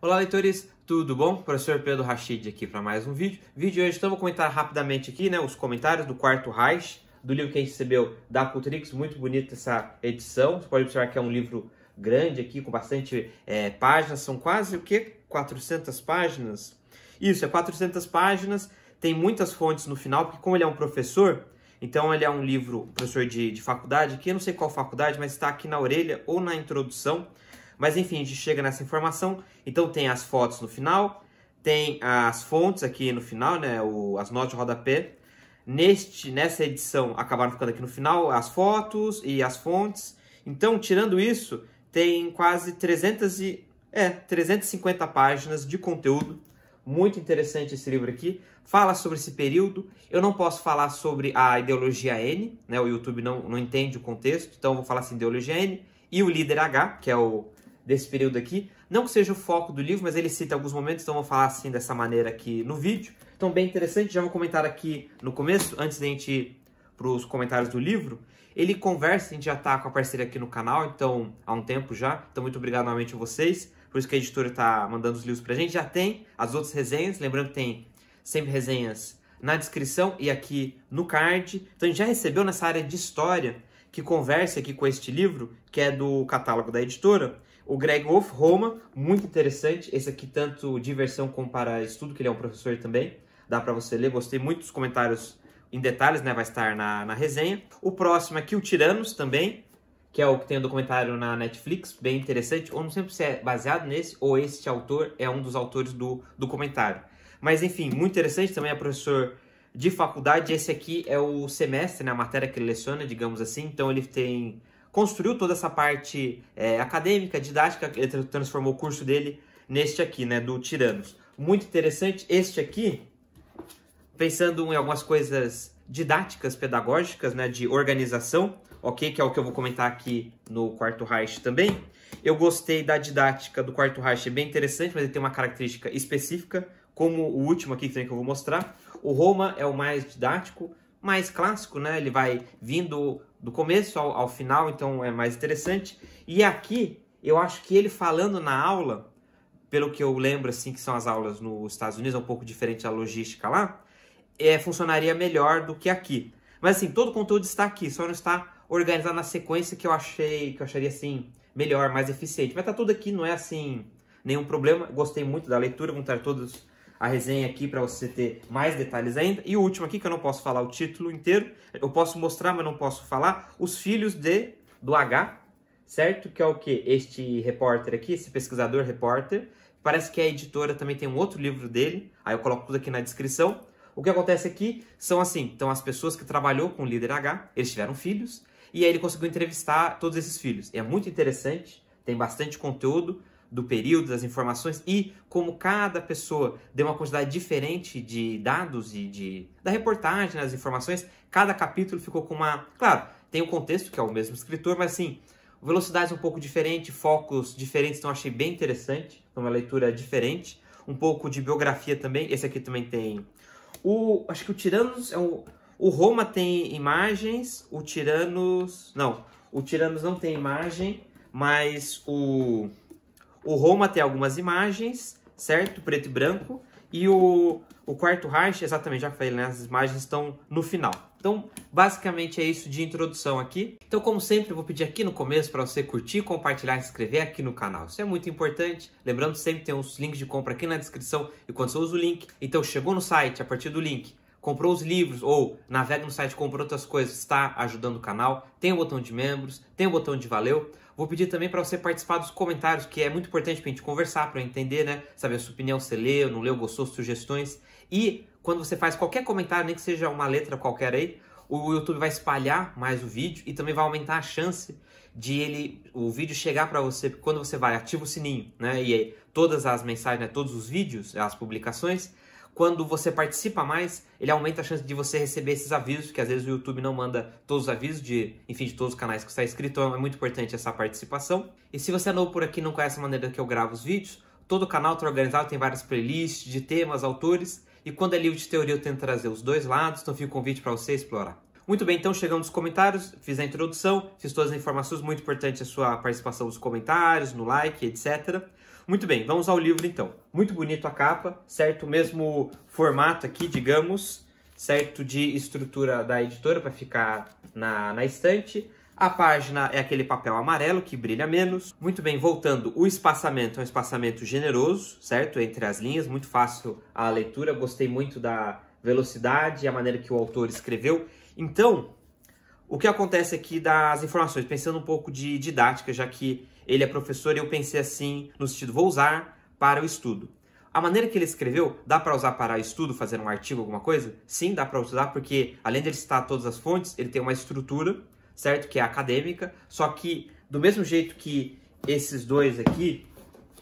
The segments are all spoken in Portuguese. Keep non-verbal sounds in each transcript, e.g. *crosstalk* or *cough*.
Olá, leitores, tudo bom? Professor Pedro Rachid aqui para mais um vídeo. Vídeo hoje, estamos comentar rapidamente aqui, né, os comentários do quarto Reich, do livro que a gente recebeu da Cultrix, muito bonita essa edição. Você pode observar que é um livro grande aqui, com bastante é, páginas, são quase o quê? 400 páginas? Isso, é 400 páginas, tem muitas fontes no final, porque como ele é um professor, então ele é um livro, professor de, de faculdade, que eu não sei qual faculdade, mas está aqui na orelha ou na introdução, mas enfim, a gente chega nessa informação. Então tem as fotos no final, tem as fontes aqui no final, né? O, as notas de rodapé. Neste, nessa edição acabaram ficando aqui no final as fotos e as fontes. Então, tirando isso, tem quase 300 e, é, 350 páginas de conteúdo. Muito interessante esse livro aqui. Fala sobre esse período. Eu não posso falar sobre a ideologia N, né? O YouTube não, não entende o contexto, então eu vou falar assim, ideologia N. E o líder H, que é o desse período aqui. Não que seja o foco do livro, mas ele cita alguns momentos, então vou falar assim dessa maneira aqui no vídeo. Então, bem interessante, já vou comentar aqui no começo, antes de a gente ir para os comentários do livro. Ele conversa, a gente já está com a parceria aqui no canal, então há um tempo já. Então, muito obrigado novamente a vocês. Por isso que a editora está mandando os livros para a gente. Já tem as outras resenhas, lembrando que tem sempre resenhas na descrição e aqui no card. Então, a gente já recebeu nessa área de história que conversa aqui com este livro, que é do catálogo da editora, o Greg Wolf, Roma, muito interessante. Esse aqui, tanto diversão como para estudo, que ele é um professor também. Dá para você ler. Gostei muito dos comentários em detalhes, né? Vai estar na, na resenha. O próximo aqui, o Tiranos, também, que é o que tem o um documentário na Netflix, bem interessante. Ou não sempre se é baseado nesse, ou este autor é um dos autores do documentário. Mas enfim, muito interessante também, é professor de faculdade. Esse aqui é o semestre, né? A matéria que ele leciona, digamos assim. Então ele tem construiu toda essa parte é, acadêmica, didática, ele transformou o curso dele neste aqui, né, do Tiranos. Muito interessante este aqui, pensando em algumas coisas didáticas, pedagógicas, né, de organização, ok? Que é o que eu vou comentar aqui no Quarto Reich também. Eu gostei da didática do Quarto Reich, é bem interessante, mas ele tem uma característica específica, como o último aqui que eu vou mostrar. O Roma é o mais didático, mais clássico, né? Ele vai vindo do começo ao, ao final, então é mais interessante. E aqui, eu acho que ele falando na aula, pelo que eu lembro, assim, que são as aulas nos Estados Unidos, é um pouco diferente a logística lá, é, funcionaria melhor do que aqui. Mas assim, todo o conteúdo está aqui, só não está organizado na sequência que eu achei, que eu acharia assim, melhor, mais eficiente. Mas tá tudo aqui, não é assim, nenhum problema. Gostei muito da leitura, vão estar todos a resenha aqui para você ter mais detalhes ainda. E o último aqui, que eu não posso falar o título inteiro, eu posso mostrar, mas não posso falar, os filhos de do H, certo? Que é o que? Este repórter aqui, esse pesquisador repórter. Parece que a editora também tem um outro livro dele, aí eu coloco tudo aqui na descrição. O que acontece aqui são assim, então as pessoas que trabalhou com o líder H, eles tiveram filhos, e aí ele conseguiu entrevistar todos esses filhos. E é muito interessante, tem bastante conteúdo, do período, das informações e como cada pessoa deu uma quantidade diferente de dados e de da reportagem, das informações, cada capítulo ficou com uma, claro, tem o contexto que é o mesmo escritor, mas assim, velocidades um pouco diferentes, focos diferentes, então achei bem interessante, uma leitura diferente, um pouco de biografia também. Esse aqui também tem o, acho que o Tiranos é o o Roma tem imagens, o Tiranos, não, o Tiranos não tem imagem, mas o o Roma tem algumas imagens, certo? Preto e branco. E o, o quarto Reich, exatamente, já falei, né? As imagens estão no final. Então, basicamente é isso de introdução aqui. Então, como sempre, eu vou pedir aqui no começo para você curtir, compartilhar e se inscrever aqui no canal. Isso é muito importante. Lembrando, sempre tem os links de compra aqui na descrição e quando você usa o link. Então, chegou no site, a partir do link, comprou os livros ou navega no site, comprou outras coisas, está ajudando o canal. Tem o botão de membros, tem o botão de valeu. Vou pedir também para você participar dos comentários, que é muito importante para a gente conversar, para entender, né? Saber a sua opinião, se leu, não leu, gostou, sugestões. E quando você faz qualquer comentário, nem que seja uma letra qualquer aí, o YouTube vai espalhar mais o vídeo e também vai aumentar a chance de ele o vídeo chegar para você quando você vai ativa o sininho, né? E aí, todas as mensagens, né? todos os vídeos, as publicações, quando você participa mais, ele aumenta a chance de você receber esses avisos, que às vezes o YouTube não manda todos os avisos de, enfim, de todos os canais que está inscrito, então é muito importante essa participação. E se você é novo por aqui e não conhece a maneira que eu gravo os vídeos, todo o canal está organizado, tem várias playlists de temas, autores, e quando é livro de teoria eu tento trazer os dois lados, então fica o convite para você explorar. Muito bem, então chegamos nos comentários, fiz a introdução, fiz todas as informações, muito importante a sua participação nos comentários, no like, etc. Muito bem, vamos ao livro então. Muito bonito a capa, certo? O mesmo formato aqui, digamos, certo? De estrutura da editora para ficar na, na estante. A página é aquele papel amarelo que brilha menos. Muito bem, voltando, o espaçamento é um espaçamento generoso, certo? Entre as linhas, muito fácil a leitura. Gostei muito da velocidade, a maneira que o autor escreveu. Então, o que acontece aqui das informações? Pensando um pouco de didática, já que ele é professor e eu pensei assim, no sentido, vou usar para o estudo. A maneira que ele escreveu, dá para usar para estudo, fazer um artigo, alguma coisa? Sim, dá para usar, porque além de ele citar todas as fontes, ele tem uma estrutura, certo? Que é acadêmica, só que do mesmo jeito que esses dois aqui,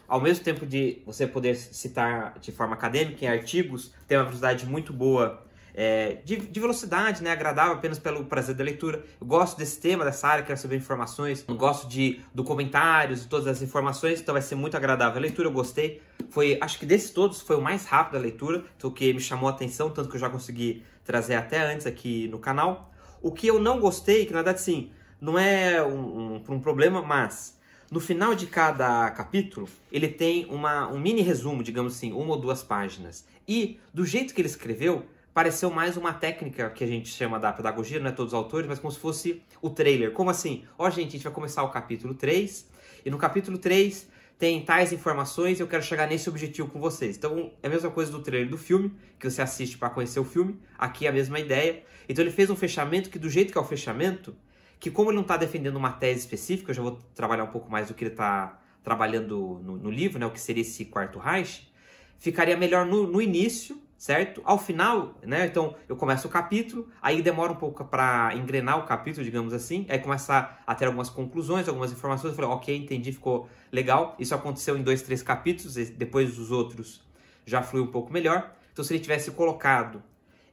ao mesmo tempo de você poder citar de forma acadêmica em artigos, tem uma velocidade muito boa é, de, de, velocidade, né? Agradável apenas pelo prazer da leitura. Eu gosto desse tema, dessa área, quero saber informações. Eu gosto de do comentários, de todas as informações, então vai ser muito agradável a leitura. Eu gostei. Foi, acho que desses todos, foi o mais rápido a leitura, o que me chamou a atenção, tanto que eu já consegui trazer até antes aqui no canal. O que eu não gostei, que na verdade sim, não é um, um, um problema, mas no final de cada capítulo, ele tem uma, um mini resumo, digamos assim, uma ou duas páginas. E do jeito que ele escreveu, pareceu mais uma técnica que a gente chama da pedagogia, não é todos os autores, mas como se fosse o trailer. Como assim? Ó, oh, gente, a gente vai começar o capítulo 3, e no capítulo 3 tem tais informações, eu quero chegar nesse objetivo com vocês. Então, é a mesma coisa do trailer do filme, que você assiste para conhecer o filme, aqui é a mesma ideia. Então, ele fez um fechamento que, do jeito que é o fechamento, que como ele não está defendendo uma tese específica, eu já vou trabalhar um pouco mais do que ele está trabalhando no, no, livro, né, o que seria esse quarto Reich, ficaria melhor no, no início, certo? Ao final, né? Então eu começo o capítulo, aí demora um pouco para engrenar o capítulo, digamos assim, aí começar a ter algumas conclusões, algumas informações. Eu falei, ok, entendi, ficou legal. Isso aconteceu em dois, três capítulos, depois os outros já fluiu um pouco melhor. Então se ele tivesse colocado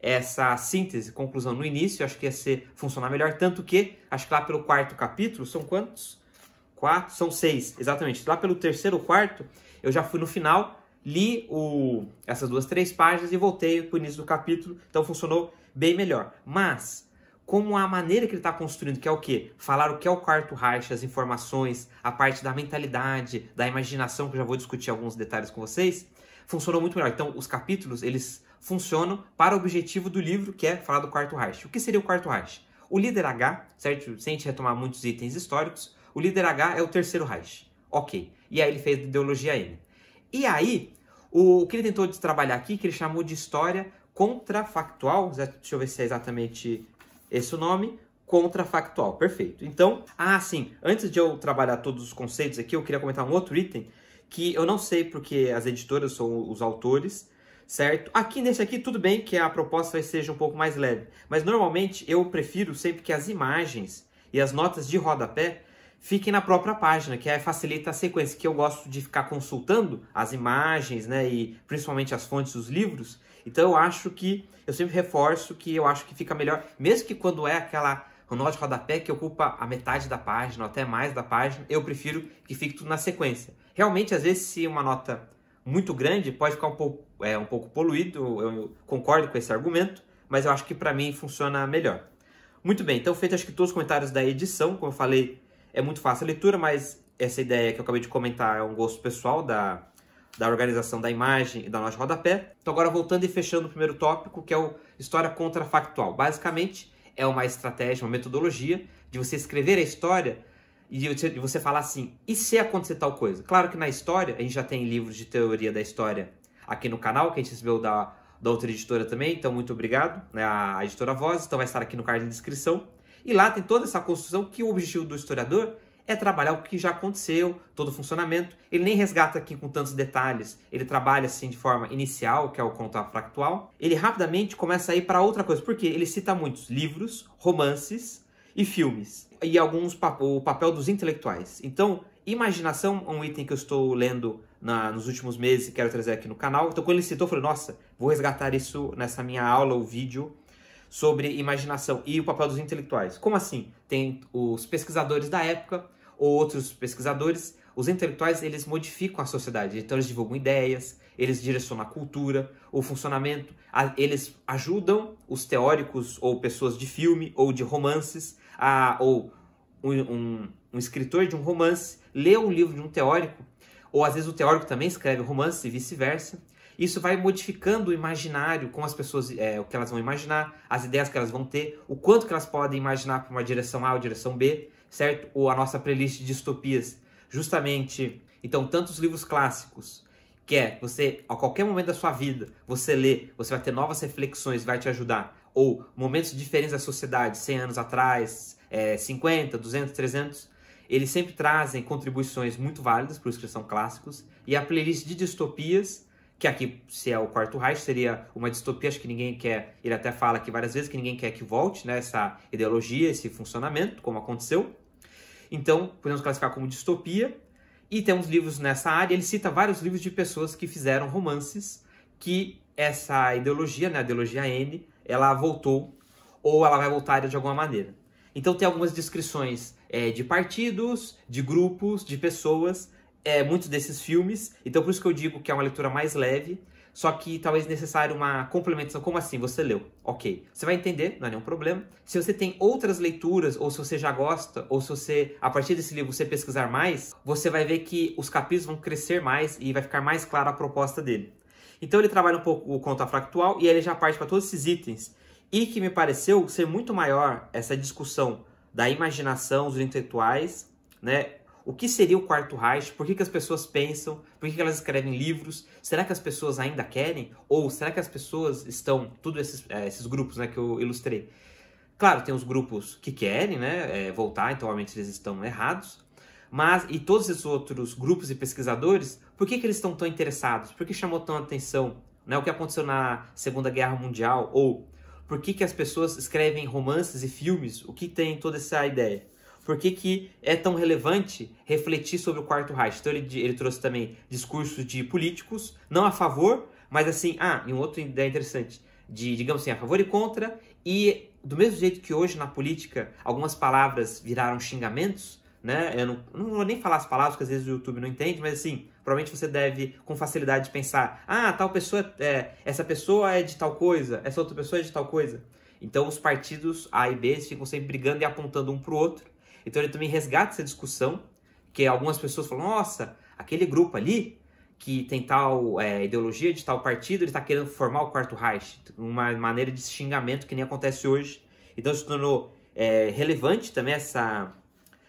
essa síntese, conclusão no início, acho que ia ser, funcionar melhor, tanto que, acho que lá pelo quarto capítulo, são quantos? Quatro, são seis, exatamente. Lá pelo terceiro ou quarto, eu já fui no final li o, essas duas, três páginas e voltei para o início do capítulo, então funcionou bem melhor. Mas, como a maneira que ele está construindo, que é o quê? Falar o que é o quarto Reich, as informações, a parte da mentalidade, da imaginação, que eu já vou discutir alguns detalhes com vocês, funcionou muito melhor. Então, os capítulos, eles funcionam para o objetivo do livro, que é falar do quarto Reich. O que seria o quarto Reich? O líder H, certo? Sem a gente retomar muitos itens históricos, o líder H é o terceiro Reich. Ok. E aí ele fez ideologia M. E aí, o que ele tentou de trabalhar aqui, que ele chamou de história contrafactual, deixa eu ver se é exatamente esse o nome, contrafactual, perfeito. Então, ah, sim, antes de eu trabalhar todos os conceitos aqui, eu queria comentar um outro item, que eu não sei porque as editoras são os autores, certo? Aqui nesse aqui, tudo bem que a proposta seja um pouco mais leve, mas normalmente eu prefiro sempre que as imagens e as notas de rodapé fiquem na própria página, que aí facilita a sequência, que eu gosto de ficar consultando as imagens, né, e principalmente as fontes dos livros. Então eu acho que, eu sempre reforço que eu acho que fica melhor, mesmo que quando é aquela nota de rodapé que ocupa a metade da página, ou até mais da página, eu prefiro que fique tudo na sequência. Realmente, às vezes, se uma nota muito grande pode ficar um pouco, é, um pouco poluído, eu concordo com esse argumento, mas eu acho que para mim funciona melhor. Muito bem, então feito acho que todos os comentários da edição, como eu falei, é muito fácil a leitura, mas essa ideia que eu acabei de comentar é um gosto pessoal da, da organização da imagem e da nossa rodapé. Então agora voltando e fechando o primeiro tópico, que é o história contrafactual. Basicamente, é uma estratégia, uma metodologia de você escrever a história e de você falar assim, e se acontecer tal coisa? Claro que na história, a gente já tem livros de teoria da história aqui no canal, que a gente recebeu da, da outra editora também, então muito obrigado, né, a editora Voz, então vai estar aqui no card de descrição. E lá tem toda essa construção que o objetivo do historiador é trabalhar o que já aconteceu, todo o funcionamento. Ele nem resgata aqui com tantos detalhes. Ele trabalha assim de forma inicial, que é o contar fractual. Ele rapidamente começa a ir para outra coisa, porque ele cita muitos livros, romances e filmes e alguns pap o papel dos intelectuais. Então, imaginação é um item que eu estou lendo na, nos últimos meses e quero trazer aqui no canal. Então, quando ele citou, eu falei: "Nossa, vou resgatar isso nessa minha aula ou vídeo sobre imaginação e o papel dos intelectuais. Como assim? Tem os pesquisadores da época ou outros pesquisadores. Os intelectuais eles modificam a sociedade, então eles divulgam ideias, eles direcionam a cultura, o funcionamento, eles ajudam os teóricos ou pessoas de filme ou de romances, a, ou um, um, um escritor de um romance lê um livro de um teórico, ou às vezes o teórico também escreve romance e vice-versa isso vai modificando o imaginário com as pessoas, é, o que elas vão imaginar, as ideias que elas vão ter, o quanto que elas podem imaginar para uma direção A ou direção B, certo? Ou a nossa playlist de distopias, justamente. Então, tantos livros clássicos, que é você, a qualquer momento da sua vida, você lê, você vai ter novas reflexões, vai te ajudar. Ou momentos diferentes da sociedade, 100 anos atrás, é, 50, 200, 300, eles sempre trazem contribuições muito válidas, para isso que são clássicos. E a playlist de distopias que aqui, se é o quarto Reich, seria uma distopia, acho que ninguém quer, ele até fala aqui várias vezes que ninguém quer que volte, né, essa ideologia, esse funcionamento, como aconteceu. Então, podemos classificar como distopia. E temos livros nessa área, ele cita vários livros de pessoas que fizeram romances que essa ideologia, né, a ideologia N, ela voltou ou ela vai voltar de alguma maneira. Então tem algumas descrições é, de partidos, de grupos, de pessoas é, muitos desses filmes, então por isso que eu digo que é uma leitura mais leve, só que talvez necessário uma complementação. Como assim? Você leu. Ok. Você vai entender, não é nenhum problema. Se você tem outras leituras, ou se você já gosta, ou se você, a partir desse livro, você pesquisar mais, você vai ver que os capítulos vão crescer mais e vai ficar mais clara a proposta dele. Então ele trabalha um pouco o contrafactual fractual e aí ele já parte para todos esses itens. E que me pareceu ser muito maior essa discussão da imaginação, dos intelectuais, né? o que seria o Quarto Reich, por que, que as pessoas pensam, por que, que elas escrevem livros, será que as pessoas ainda querem? Ou será que as pessoas estão, todos esses, é, esses grupos né, que eu ilustrei. Claro, tem os grupos que querem né, é, voltar, então obviamente eles estão errados, mas e todos esses outros grupos e pesquisadores, por que, que eles estão tão interessados? Por que chamou tão atenção né, o que aconteceu na Segunda Guerra Mundial? Ou por que, que as pessoas escrevem romances e filmes? O que tem toda essa ideia? por que, que é tão relevante refletir sobre o Quarto Reich. Então ele, ele trouxe também discursos de políticos, não a favor, mas assim, ah, e um outro ideia interessante, de, digamos assim, a favor e contra, e do mesmo jeito que hoje na política algumas palavras viraram xingamentos, né? Eu não, não vou nem falar as palavras que às vezes o YouTube não entende, mas assim, provavelmente você deve com facilidade pensar, ah, tal pessoa, é, essa pessoa é de tal coisa, essa outra pessoa é de tal coisa. Então os partidos A e B ficam sempre brigando e apontando um para o outro, então ele também resgata essa discussão, que algumas pessoas falam, nossa, aquele grupo ali que tem tal é, ideologia de tal partido, ele está querendo formar o quarto Reich, uma maneira de xingamento que nem acontece hoje. Então se tornou é, relevante também essa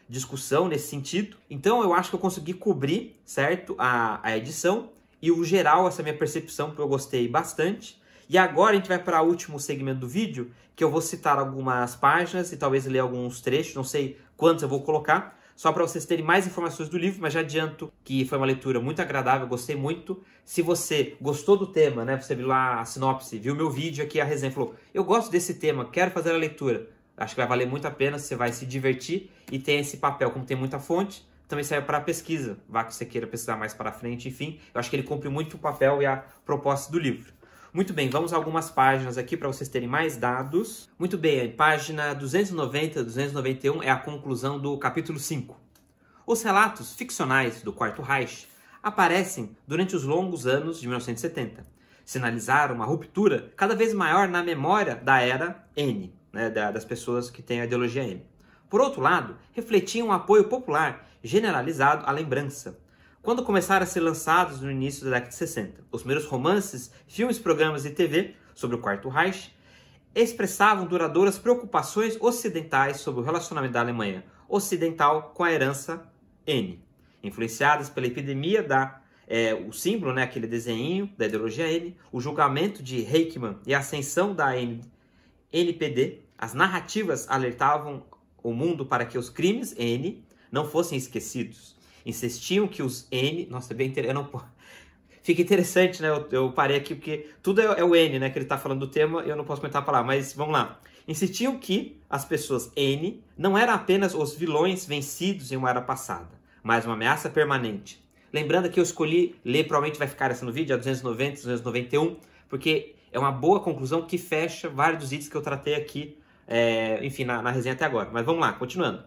discussão nesse sentido. Então eu acho que eu consegui cobrir, certo, a, a edição e o geral, essa minha percepção que eu gostei bastante. E agora a gente vai para o último segmento do vídeo, que eu vou citar algumas páginas e talvez ler alguns trechos, não sei quantos eu vou colocar. Só para vocês terem mais informações do livro, mas já adianto que foi uma leitura muito agradável, gostei muito. Se você gostou do tema, né, você viu lá a sinopse, viu meu vídeo aqui, a resenha, falou: Eu gosto desse tema, quero fazer a leitura. Acho que vai valer muito a pena, você vai se divertir e tem esse papel, como tem muita fonte, também serve para pesquisa, vá que você queira pesquisar mais para frente, enfim. Eu acho que ele cumpre muito o papel e a proposta do livro. Muito bem, vamos a algumas páginas aqui para vocês terem mais dados. Muito bem, página 290 291 é a conclusão do capítulo 5. Os relatos ficcionais do Quarto Reich aparecem durante os longos anos de 1970. Sinalizaram uma ruptura cada vez maior na memória da era N, né, das pessoas que têm a ideologia N. Por outro lado, refletiam um apoio popular generalizado à lembrança, quando começaram a ser lançados no início da década de 60. Os primeiros romances, filmes, programas e TV sobre o Quarto Reich expressavam duradouras preocupações ocidentais sobre o relacionamento da Alemanha ocidental com a herança N, influenciadas pela epidemia da é, o símbolo, né, aquele desenho da ideologia N, o julgamento de Heikman e a ascensão da N, NPD, as narrativas alertavam o mundo para que os crimes N não fossem esquecidos insistiam que os N. Nossa, é bem interessante. Não... *laughs* Fica interessante, né? Eu, eu, parei aqui porque tudo é, é o N, né? Que ele está falando do tema, eu não posso comentar a palavra, mas vamos lá. Insistiam que as pessoas N não eram apenas os vilões vencidos em uma era passada, mas uma ameaça permanente. Lembrando que eu escolhi ler, provavelmente vai ficar essa no vídeo, a 290, 291, porque é uma boa conclusão que fecha vários dos itens que eu tratei aqui, é, enfim, na, na resenha até agora. Mas vamos lá, continuando.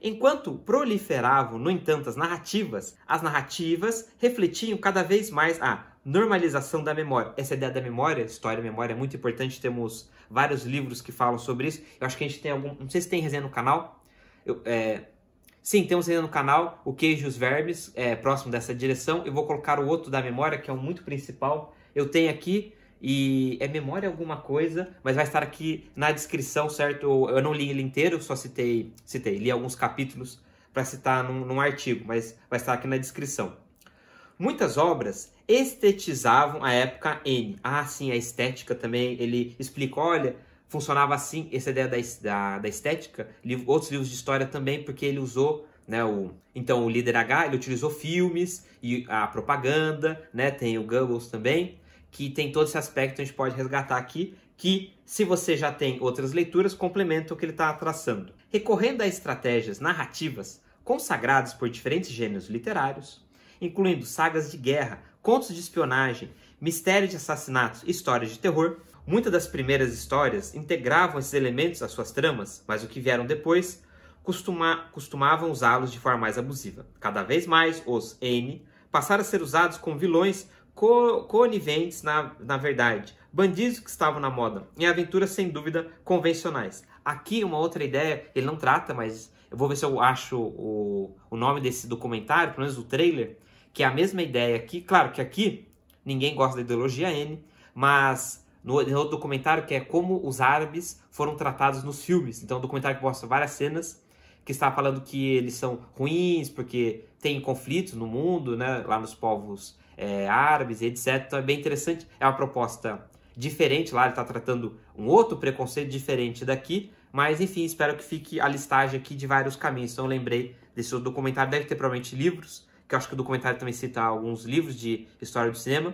Enquanto proliferavam, no entanto, as narrativas, as narrativas refletiam cada vez mais a normalização da memória. Essa ideia da memória, história e memória é muito importante, temos vários livros que falam sobre isso. Eu acho que a gente tem algum, não sei se tem resenha no canal. Eu, é... Sim, temos resenha no canal, o queijo e os verbes, é próximo dessa direção. Eu vou colocar o outro da memória, que é um muito principal. Eu tenho aqui e é memória alguma coisa, mas vai estar aqui na descrição, certo? Eu não li ele inteiro, só citei, citei, li alguns capítulos para citar num, num artigo, mas vai estar aqui na descrição. Muitas obras estetizavam a época N. Ah, sim, a estética também, ele explica, olha, funcionava assim, essa ideia da, da, da estética, livro, outros livros de história também, porque ele usou né, o, então o líder H, ele utilizou filmes e a propaganda, né, tem o Goebbels também, que tem todo esse aspecto, a gente pode resgatar aqui, que, se você já tem outras leituras, complementa o que ele está traçando. Recorrendo a estratégias narrativas consagradas por diferentes gêneros literários, incluindo sagas de guerra, contos de espionagem, mistérios de assassinatos e histórias de terror, muitas das primeiras histórias integravam esses elementos às suas tramas, mas o que vieram depois costuma, costumavam usá-los de forma mais abusiva. Cada vez mais, os N passaram a ser usados como vilões co coniventes, na, na verdade, bandidos que estavam na moda, em aventuras sem dúvida convencionais. Aqui, uma outra ideia, ele não trata, mas eu vou ver se eu acho o, o nome desse documentário, pelo menos o trailer, que é a mesma ideia aqui. Claro que aqui ninguém gosta da ideologia N, mas no outro documentário que é como os árabes foram tratados nos filmes. Então, é um documentário que mostra várias cenas que está falando que eles são ruins porque tem conflitos no mundo, né, lá nos povos é, árabes, etc. Então é bem interessante, é uma proposta diferente lá, ele está tratando um outro preconceito diferente daqui, mas enfim, espero que fique a listagem aqui de vários caminhos. Então lembrei desse outro documentário, deve ter provavelmente livros, que eu acho que o documentário também cita alguns livros de história do cinema.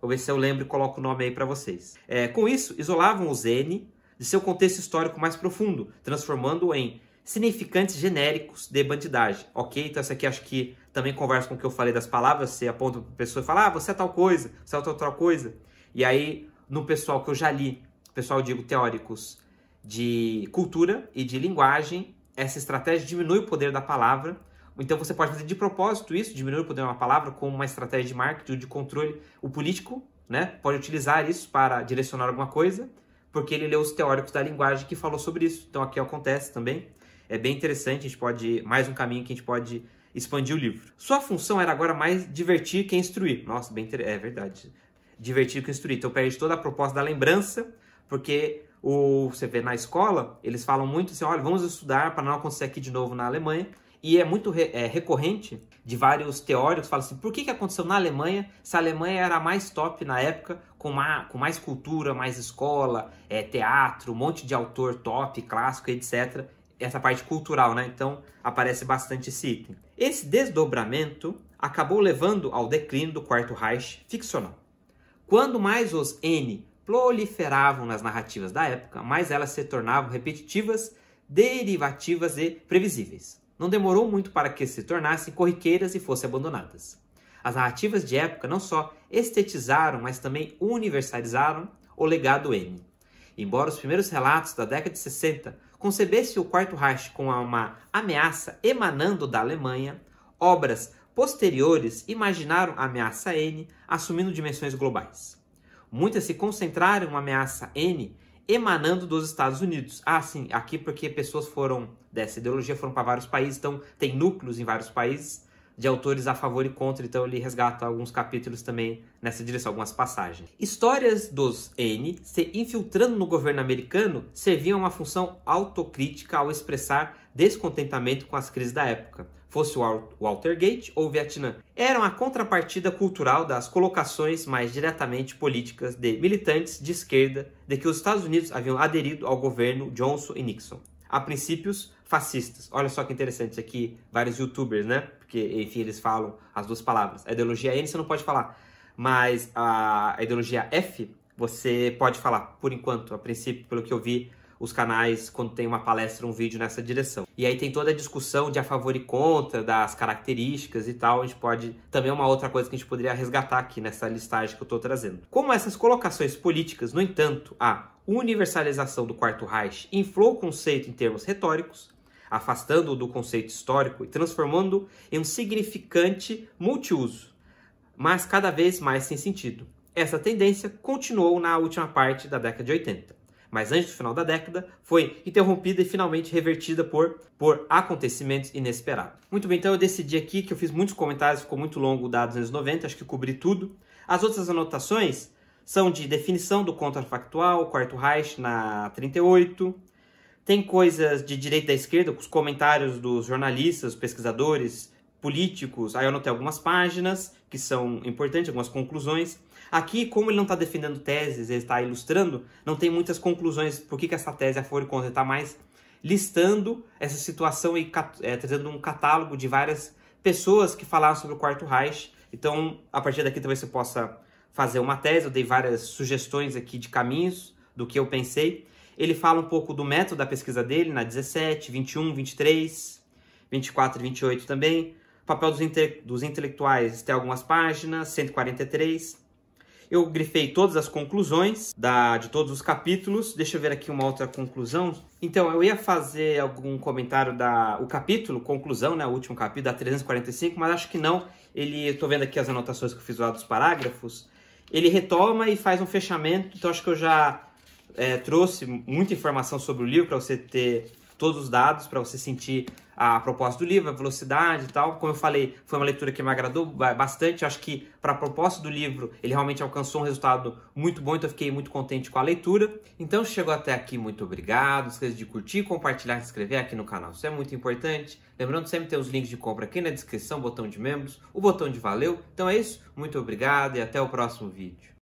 Vou ver se eu lembro e coloco o nome aí para vocês. É, com isso, isolavam o Zene de seu contexto histórico mais profundo, transformando-o em significantes genéricos de bandidagem, ok? Então essa aqui acho que também conversa com o que eu falei das palavras, você aponta para a pessoa e fala, ah, você é tal coisa, você é tal, tal coisa. E aí, no pessoal que eu já li, pessoal, eu digo, teóricos de cultura e de linguagem, essa estratégia diminui o poder da palavra, então você pode fazer de propósito isso, diminuir o poder de uma palavra como uma estratégia de marketing, de controle. O político né, pode utilizar isso para direcionar alguma coisa, porque ele leu os teóricos da linguagem que falou sobre isso. Então aqui acontece também é bem interessante, a gente pode mais um caminho que a gente pode expandir o livro. Sua função era agora mais divertir que instruir. Nossa, bem é verdade. Divertir que instruir. Então perde toda a proposta da lembrança, porque o você vê na escola, eles falam muito assim, olha, vamos estudar para não acontecer aqui de novo na Alemanha. E é muito re, é, recorrente de vários teóricos falam assim, por que, que aconteceu na Alemanha se a Alemanha era mais top na época, com, uma, com mais cultura, mais escola, é, teatro, um monte de autor top, clássico, etc essa parte cultural, né? Então aparece bastante esse item. Esse desdobramento acabou levando ao declínio do Quarto Reich ficcional. Quando mais os N proliferavam nas narrativas da época, mais elas se tornavam repetitivas, derivativas e previsíveis. Não demorou muito para que se tornassem corriqueiras e fossem abandonadas. As narrativas de época não só estetizaram, mas também universalizaram o legado N. Embora os primeiros relatos da década de 60 concebesse o Quarto Reich com uma ameaça emanando da Alemanha, obras posteriores imaginaram a ameaça N assumindo dimensões globais. Muitas se concentraram na ameaça N emanando dos Estados Unidos. Ah, sim, aqui porque pessoas foram dessa ideologia foram para vários países, então tem núcleos em vários países de autores a favor e contra, então ele resgata alguns capítulos também nessa direção, algumas passagens. Histórias dos N se infiltrando no governo americano serviam uma função autocrítica ao expressar descontentamento com as crises da época, fosse o Gate ou o Vietnã. Eram a contrapartida cultural das colocações mais diretamente políticas de militantes de esquerda de que os Estados Unidos haviam aderido ao governo Johnson e Nixon. A princípios fascistas. Olha só que interessante aqui, vários youtubers, né? porque, enfim, eles falam as duas palavras. A ideologia é N você não pode falar, mas a, ideologia F você pode falar, por enquanto, a princípio, pelo que eu vi, os canais quando tem uma palestra, um vídeo nessa direção. E aí tem toda a discussão de a favor e contra, das características e tal. A gente pode. Também é uma outra coisa que a gente poderia resgatar aqui nessa listagem que eu estou trazendo. Como essas colocações políticas, no entanto, a universalização do Quarto Reich inflou o conceito em termos retóricos, afastando-o do conceito histórico e transformando em um significante multiuso, mas cada vez mais sem sentido. Essa tendência continuou na última parte da década de 80, mas antes do final da década foi interrompida e finalmente revertida por, por acontecimentos inesperados. Muito bem, então eu decidi aqui que eu fiz muitos comentários, ficou muito longo o dado dos 90, acho que cobri tudo. As outras anotações são de definição do contrafactual, quarto Reich na 38, tem coisas de direita e esquerda, com os comentários dos jornalistas, pesquisadores, políticos. Aí eu anotei algumas páginas que são importantes, algumas conclusões. Aqui, como ele não está defendendo teses, ele está ilustrando, não tem muitas conclusões por que, que essa tese é for e contra. Ele está mais listando essa situação e é, trazendo um catálogo de várias pessoas que falaram sobre o Quarto Reich. Então, a partir daqui talvez você possa fazer uma tese. Eu dei várias sugestões aqui de caminhos do que eu pensei. Ele fala um pouco do método da pesquisa dele na 17, 21, 23, 24 e 28 também. O papel dos, inte dos intelectuais tem algumas páginas, 143. Eu grifei todas as conclusões da, de todos os capítulos. Deixa eu ver aqui uma outra conclusão. Então, eu ia fazer algum comentário da o capítulo, conclusão, né, o último capítulo, da 345, mas acho que não. Ele, eu tô vendo aqui as anotações que eu fiz lá dos parágrafos. Ele retoma e faz um fechamento, então acho que eu já é, trouxe muita informação sobre o livro para você ter todos os dados, para você sentir a proposta do livro, a velocidade e tal. Como eu falei, foi uma leitura que me agradou bastante. Acho que para a proposta do livro, ele realmente alcançou um resultado muito bom, então eu fiquei muito contente com a leitura. Então, chegou até aqui, muito obrigado. Não esqueça de curtir, compartilhar, se inscrever aqui no canal. Isso é muito importante. Lembrando sempre tem os links de compra aqui na descrição, botão de membros, o botão de valeu. Então é isso. Muito obrigado e até o próximo vídeo.